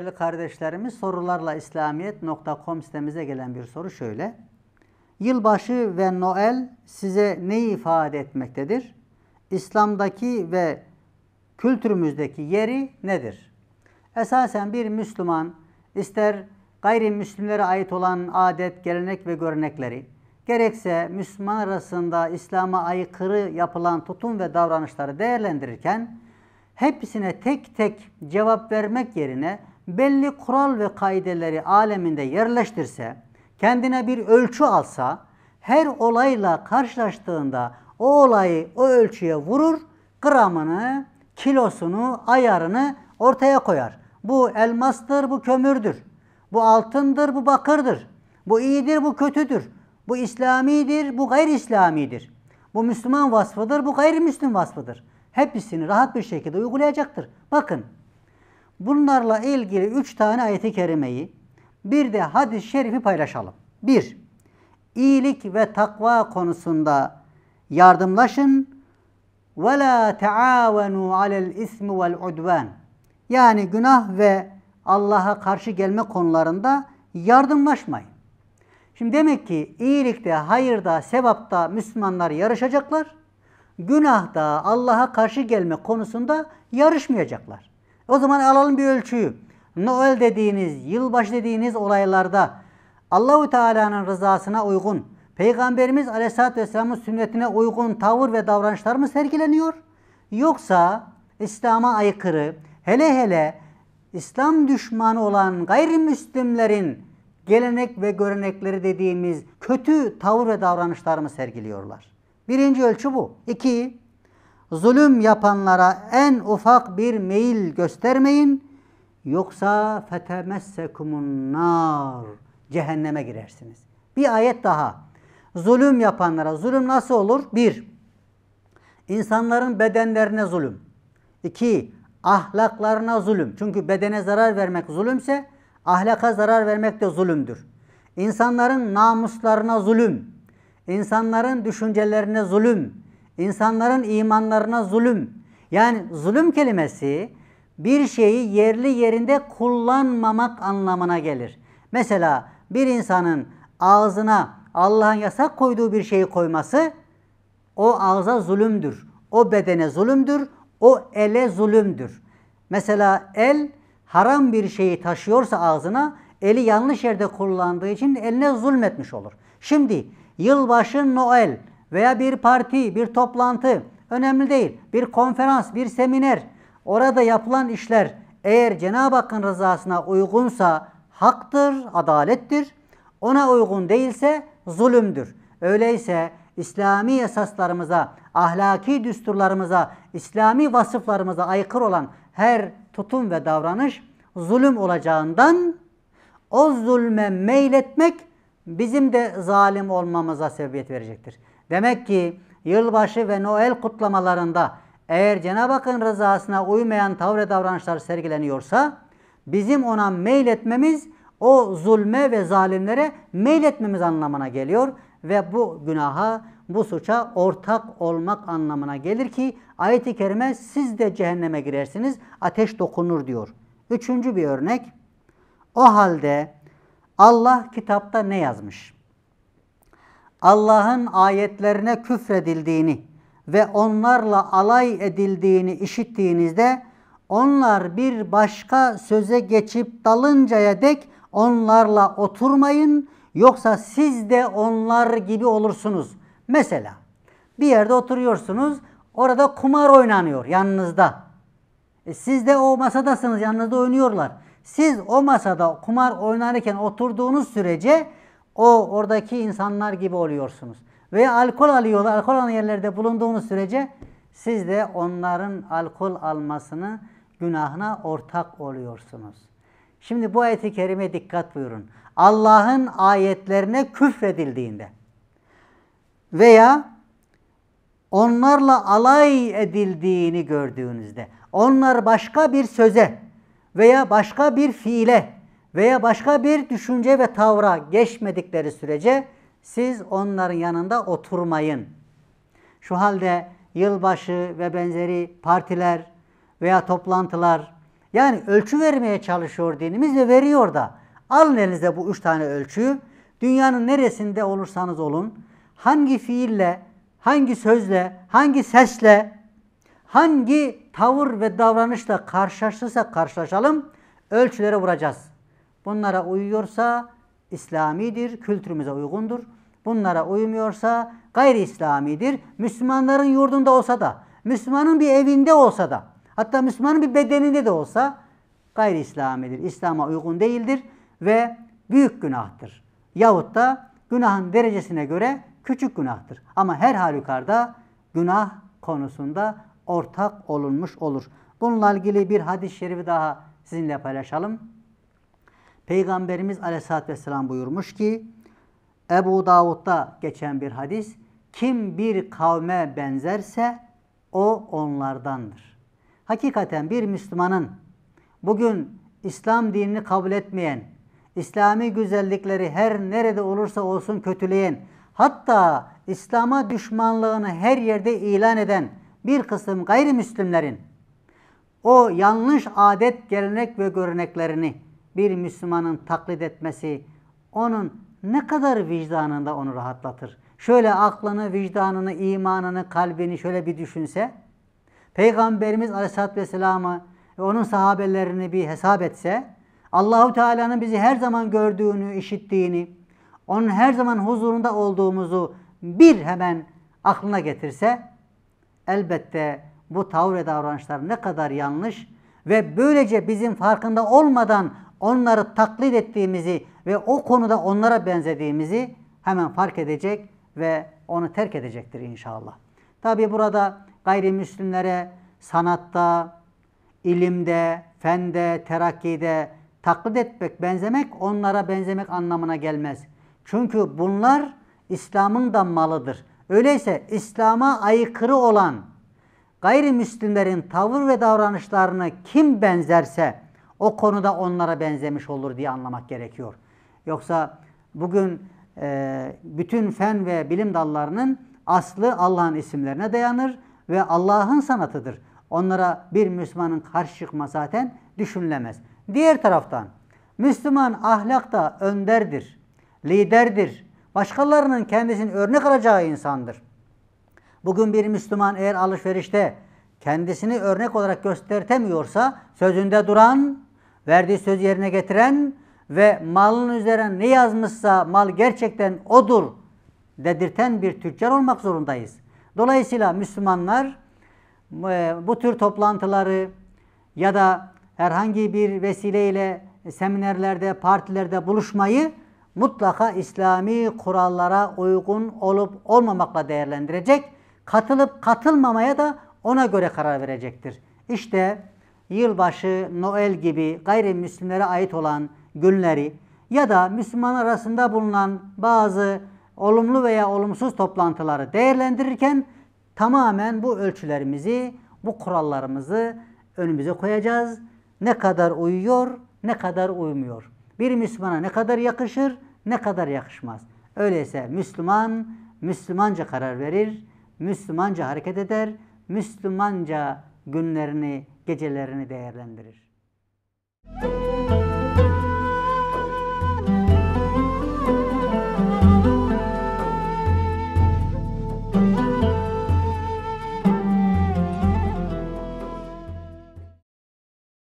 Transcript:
değerli kardeşlerimiz sorularla İslamiyet.com sitemize gelen bir soru şöyle. Yılbaşı ve Noel size neyi ifade etmektedir? İslam'daki ve kültürümüzdeki yeri nedir? Esasen bir Müslüman ister gayrimüslimlere ait olan adet, gelenek ve görenekleri, gerekse Müslüman arasında İslam'a aykırı yapılan tutum ve davranışları değerlendirirken hepsine tek tek cevap vermek yerine belli kural ve kaideleri aleminde yerleştirse, kendine bir ölçü alsa, her olayla karşılaştığında o olayı o ölçüye vurur, gramını, kilosunu, ayarını ortaya koyar. Bu elmastır, bu kömürdür. Bu altındır, bu bakırdır. Bu iyidir, bu kötüdür. Bu İslamidir, bu gayri İslamidir. Bu Müslüman vasfıdır, bu gayrimüslim vasfıdır. Hepsini rahat bir şekilde uygulayacaktır. Bakın Bunlarla ilgili üç tane ayeti kerimeyi bir de hadis-i şerifi paylaşalım. Bir, iyilik ve takva konusunda yardımlaşın. Ve la taavenu alel ismi Yani günah ve Allah'a karşı gelme konularında yardımlaşmayın. Şimdi demek ki iyilikte, hayırda, sevapta Müslümanlar yarışacaklar. Günahda, Allah'a karşı gelme konusunda yarışmayacaklar. O zaman alalım bir ölçüyü. Noel dediğiniz, yılbaşı dediğiniz olaylarda Allahu Teala'nın rızasına uygun, Peygamberimiz Aleyhisselatü Vesselam'ın sünnetine uygun tavır ve davranışlar mı sergileniyor? Yoksa İslam'a aykırı, hele hele İslam düşmanı olan gayrimüslimlerin gelenek ve görenekleri dediğimiz kötü tavır ve davranışlar mı sergiliyorlar? Birinci ölçü bu. İki, zulüm yapanlara en ufak bir meyil göstermeyin. Yoksa fetemessekumun nar. Cehenneme girersiniz. Bir ayet daha. Zulüm yapanlara. Zulüm nasıl olur? Bir, insanların bedenlerine zulüm. İki, ahlaklarına zulüm. Çünkü bedene zarar vermek zulümse ahlaka zarar vermek de zulümdür. İnsanların namuslarına zulüm. İnsanların düşüncelerine zulüm insanların imanlarına zulüm. Yani zulüm kelimesi bir şeyi yerli yerinde kullanmamak anlamına gelir. Mesela bir insanın ağzına Allah'ın yasak koyduğu bir şeyi koyması o ağza zulümdür. O bedene zulümdür. O ele zulümdür. Mesela el haram bir şeyi taşıyorsa ağzına eli yanlış yerde kullandığı için eline zulmetmiş olur. Şimdi yılbaşı Noel veya bir parti, bir toplantı önemli değil. Bir konferans, bir seminer orada yapılan işler eğer Cenab-ı Hakk'ın rızasına uygunsa haktır, adalettir. Ona uygun değilse zulümdür. Öyleyse İslami esaslarımıza, ahlaki düsturlarımıza, İslami vasıflarımıza aykırı olan her tutum ve davranış zulüm olacağından o zulme meyletmek bizim de zalim olmamıza sebebiyet verecektir. Demek ki yılbaşı ve Noel kutlamalarında eğer Cenab-ı Hakk'ın rızasına uymayan tavrı davranışlar sergileniyorsa bizim ona meyletmemiz o zulme ve zalimlere meyletmemiz anlamına geliyor ve bu günaha, bu suça ortak olmak anlamına gelir ki ayet-i kerime siz de cehenneme girersiniz, ateş dokunur diyor. Üçüncü bir örnek. O halde Allah kitapta ne yazmış? Allah'ın ayetlerine küfredildiğini ve onlarla alay edildiğini işittiğinizde onlar bir başka söze geçip dalıncaya dek onlarla oturmayın yoksa siz de onlar gibi olursunuz. Mesela bir yerde oturuyorsunuz orada kumar oynanıyor yanınızda. E siz de o masadasınız yanınızda oynuyorlar. Siz o masada kumar oynarken oturduğunuz sürece o oradaki insanlar gibi oluyorsunuz. Veya alkol alıyorlar. Alkol alan yerlerde bulunduğunuz sürece siz de onların alkol almasını günahına ortak oluyorsunuz. Şimdi bu ayeti kerime dikkat buyurun. Allah'ın ayetlerine küfredildiğinde veya onlarla alay edildiğini gördüğünüzde onlar başka bir söze veya başka bir fiile veya başka bir düşünce ve tavra geçmedikleri sürece siz onların yanında oturmayın. Şu halde yılbaşı ve benzeri partiler veya toplantılar yani ölçü vermeye çalışıyor dinimiz ve veriyor da. Alın elinize bu üç tane ölçüyü. Dünyanın neresinde olursanız olun, hangi fiille, hangi sözle, hangi sesle, hangi tavır ve davranışla karşılaşırsa karşılaşalım ölçülere vuracağız bunlara uyuyorsa İslamidir, kültürümüze uygundur. Bunlara uymuyorsa gayri İslamidir. Müslümanların yurdunda olsa da, Müslümanın bir evinde olsa da, hatta Müslümanın bir bedeninde de olsa gayri İslamidir. İslam'a uygun değildir ve büyük günahtır. Yahut da günahın derecesine göre küçük günahtır. Ama her halükarda günah konusunda ortak olunmuş olur. Bununla ilgili bir hadis-i şerifi daha sizinle paylaşalım. Peygamberimiz Aleyhisselatü vesselam buyurmuş ki Ebu Davud'da geçen bir hadis kim bir kavme benzerse o onlardandır. Hakikaten bir Müslümanın bugün İslam dinini kabul etmeyen, İslami güzellikleri her nerede olursa olsun kötüleyen, hatta İslam'a düşmanlığını her yerde ilan eden bir kısım gayrimüslimlerin o yanlış adet, gelenek ve göreneklerini bir Müslümanın taklit etmesi onun ne kadar vicdanında onu rahatlatır. Şöyle aklını, vicdanını, imanını, kalbini şöyle bir düşünse, Peygamberimiz Aleyhisselatü Vesselam'ı ve onun sahabelerini bir hesap etse, Allahu Teala'nın bizi her zaman gördüğünü, işittiğini, onun her zaman huzurunda olduğumuzu bir hemen aklına getirse, elbette bu tavır ve davranışlar ne kadar yanlış ve böylece bizim farkında olmadan onları taklit ettiğimizi ve o konuda onlara benzediğimizi hemen fark edecek ve onu terk edecektir inşallah. Tabi burada gayrimüslimlere sanatta, ilimde, fende, terakkide taklit etmek, benzemek onlara benzemek anlamına gelmez. Çünkü bunlar İslam'ın da malıdır. Öyleyse İslam'a aykırı olan gayrimüslimlerin tavır ve davranışlarını kim benzerse, o konuda onlara benzemiş olur diye anlamak gerekiyor. Yoksa bugün e, bütün fen ve bilim dallarının aslı Allah'ın isimlerine dayanır ve Allah'ın sanatıdır. Onlara bir Müslümanın karşı çıkma zaten düşünülemez. Diğer taraftan Müslüman ahlakta önderdir, liderdir. Başkalarının kendisini örnek alacağı insandır. Bugün bir Müslüman eğer alışverişte kendisini örnek olarak göstertemiyorsa sözünde duran verdiği söz yerine getiren ve malın üzerine ne yazmışsa mal gerçekten odur dedirten bir tüccar olmak zorundayız. Dolayısıyla Müslümanlar e, bu tür toplantıları ya da herhangi bir vesileyle seminerlerde, partilerde buluşmayı mutlaka İslami kurallara uygun olup olmamakla değerlendirecek, katılıp katılmamaya da ona göre karar verecektir. İşte yılbaşı, Noel gibi gayrimüslimlere ait olan günleri ya da Müslüman arasında bulunan bazı olumlu veya olumsuz toplantıları değerlendirirken tamamen bu ölçülerimizi, bu kurallarımızı önümüze koyacağız. Ne kadar uyuyor, ne kadar uymuyor. Bir Müslümana ne kadar yakışır, ne kadar yakışmaz. Öyleyse Müslüman, Müslümanca karar verir, Müslümanca hareket eder, Müslümanca günlerini gecelerini değerlendirir. Müzik